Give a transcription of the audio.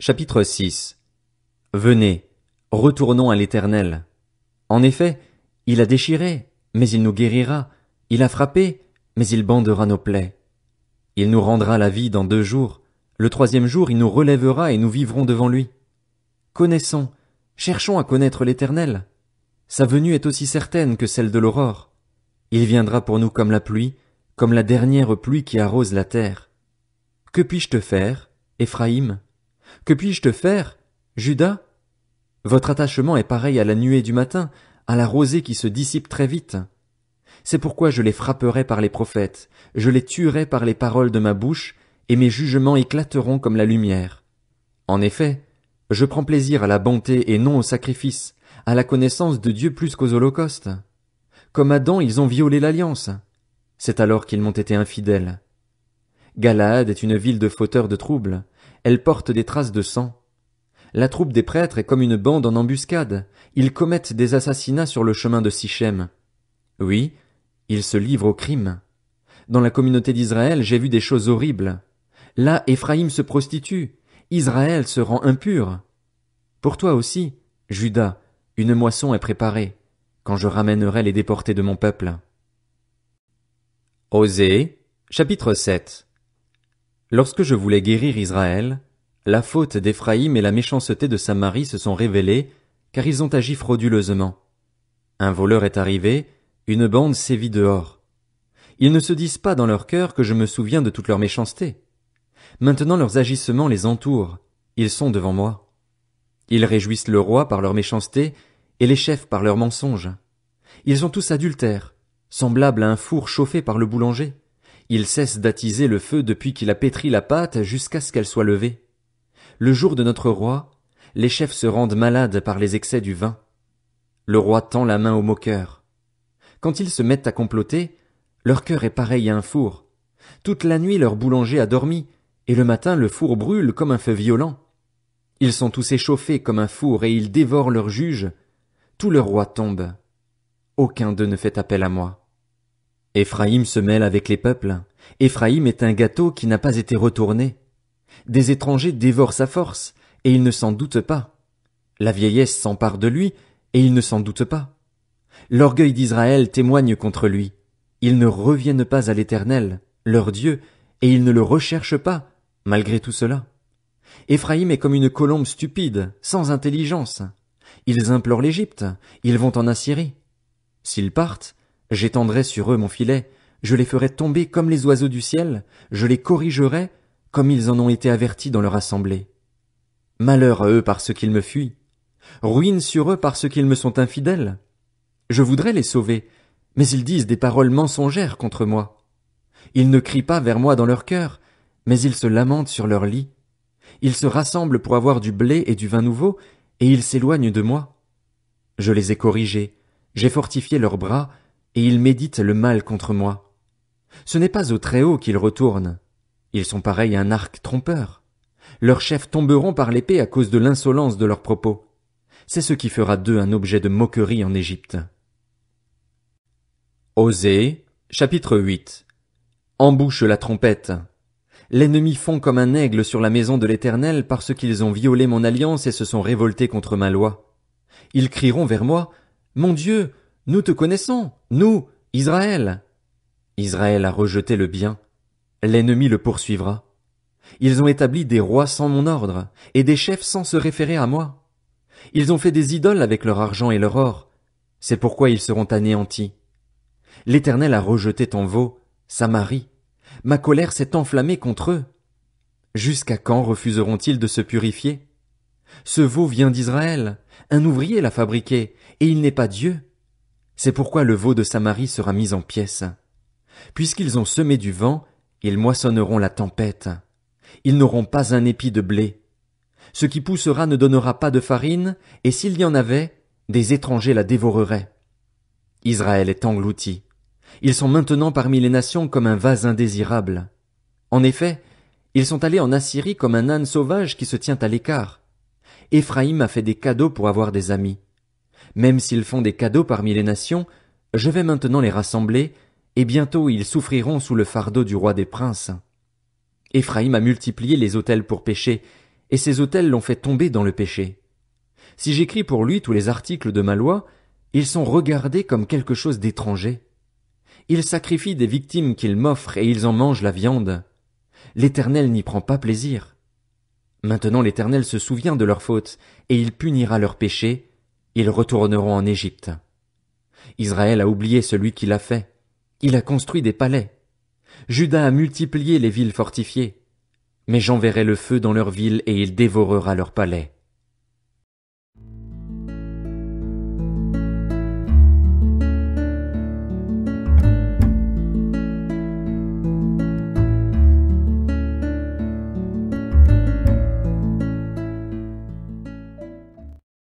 chapitre 6. Venez, retournons à l'Éternel. En effet, il a déchiré, mais il nous guérira, il a frappé, mais il bandera nos plaies. Il nous rendra la vie dans deux jours, le troisième jour il nous relèvera et nous vivrons devant lui. Connaissons, cherchons à connaître l'Éternel. Sa venue est aussi certaine que celle de l'aurore. Il viendra pour nous comme la pluie, comme la dernière pluie qui arrose la terre. Que puis-je te faire? Éphraïm. Que puis-je te faire, Judas? Votre attachement est pareil à la nuée du matin, à la rosée qui se dissipe très vite. C'est pourquoi je les frapperai par les prophètes, je les tuerai par les paroles de ma bouche, et mes jugements éclateront comme la lumière. En effet, je prends plaisir à la bonté et non au sacrifice, à la connaissance de Dieu plus qu'aux holocaustes. Comme Adam, ils ont violé l'alliance. C'est alors qu'ils m'ont été infidèles. Galaad est une ville de fauteurs de troubles. Elle porte des traces de sang. La troupe des prêtres est comme une bande en embuscade. Ils commettent des assassinats sur le chemin de Sichem. Oui, ils se livrent au crime. Dans la communauté d'Israël, j'ai vu des choses horribles. Là, Éphraïm se prostitue. Israël se rend impur. Pour toi aussi, Judas, une moisson est préparée, quand je ramènerai les déportés de mon peuple. Osée, chapitre 7 Lorsque je voulais guérir Israël, la faute d'Éphraïm et la méchanceté de Samarie se sont révélées, car ils ont agi frauduleusement. Un voleur est arrivé, une bande sévit dehors. Ils ne se disent pas dans leur cœur que je me souviens de toute leur méchanceté. Maintenant leurs agissements les entourent, ils sont devant moi. Ils réjouissent le roi par leur méchanceté, et les chefs par leurs mensonges. Ils sont tous adultères, semblables à un four chauffé par le boulanger. Il cesse d'attiser le feu depuis qu'il a pétri la pâte jusqu'à ce qu'elle soit levée. Le jour de notre roi, les chefs se rendent malades par les excès du vin. Le roi tend la main au moqueur. Quand ils se mettent à comploter, leur cœur est pareil à un four. Toute la nuit leur boulanger a dormi, et le matin le four brûle comme un feu violent. Ils sont tous échauffés comme un four, et ils dévorent leurs juges. Tout leur roi tombe. Aucun d'eux ne fait appel à moi. Éphraïm se mêle avec les peuples. Éphraïm est un gâteau qui n'a pas été retourné. Des étrangers dévorent sa force, et ils ne s'en doutent pas. La vieillesse s'empare de lui, et il ne s'en doute pas. L'orgueil d'Israël témoigne contre lui. Ils ne reviennent pas à l'Éternel, leur Dieu, et ils ne le recherchent pas, malgré tout cela. Éphraïm est comme une colombe stupide, sans intelligence. Ils implorent l'Égypte, ils vont en Assyrie. S'ils partent, J'étendrai sur eux mon filet, je les ferai tomber comme les oiseaux du ciel, je les corrigerai comme ils en ont été avertis dans leur assemblée. Malheur à eux parce qu'ils me fuient, ruine sur eux parce qu'ils me sont infidèles. Je voudrais les sauver, mais ils disent des paroles mensongères contre moi. Ils ne crient pas vers moi dans leur cœur, mais ils se lamentent sur leur lit. Ils se rassemblent pour avoir du blé et du vin nouveau, et ils s'éloignent de moi. Je les ai corrigés, j'ai fortifié leurs bras, et ils méditent le mal contre moi. Ce n'est pas au Très-Haut qu'ils retournent. Ils sont pareils à un arc trompeur. Leurs chefs tomberont par l'épée à cause de l'insolence de leurs propos. C'est ce qui fera d'eux un objet de moquerie en Égypte. Osée, chapitre 8 Embouche la trompette. L'ennemi fond comme un aigle sur la maison de l'Éternel parce qu'ils ont violé mon alliance et se sont révoltés contre ma loi. Ils crieront vers moi, Mon Dieu, nous te connaissons, nous, Israël. Israël a rejeté le bien. L'ennemi le poursuivra. Ils ont établi des rois sans mon ordre, et des chefs sans se référer à moi. Ils ont fait des idoles avec leur argent et leur or. C'est pourquoi ils seront anéantis. L'Éternel a rejeté ton veau, Samarie. Ma colère s'est enflammée contre eux. Jusqu'à quand refuseront-ils de se purifier? Ce veau vient d'Israël. Un ouvrier l'a fabriqué, et il n'est pas Dieu. C'est pourquoi le veau de Samarie sera mis en pièces. Puisqu'ils ont semé du vent, ils moissonneront la tempête. Ils n'auront pas un épi de blé. Ce qui poussera ne donnera pas de farine, et s'il y en avait, des étrangers la dévoreraient. Israël est englouti. Ils sont maintenant parmi les nations comme un vase indésirable. En effet, ils sont allés en Assyrie comme un âne sauvage qui se tient à l'écart. Éphraïm a fait des cadeaux pour avoir des amis. Même s'ils font des cadeaux parmi les nations, je vais maintenant les rassembler, et bientôt ils souffriront sous le fardeau du roi des princes. Éphraïm a multiplié les autels pour pécher, et ces autels l'ont fait tomber dans le péché. Si j'écris pour lui tous les articles de ma loi, ils sont regardés comme quelque chose d'étranger. Ils sacrifient des victimes qu'ils m'offrent et ils en mangent la viande. L'Éternel n'y prend pas plaisir. Maintenant l'Éternel se souvient de leurs fautes, et il punira leurs péchés, ils retourneront en Égypte. Israël a oublié celui qui l'a fait. Il a construit des palais. Judas a multiplié les villes fortifiées. Mais j'enverrai le feu dans leurs villes et il dévorera leurs palais.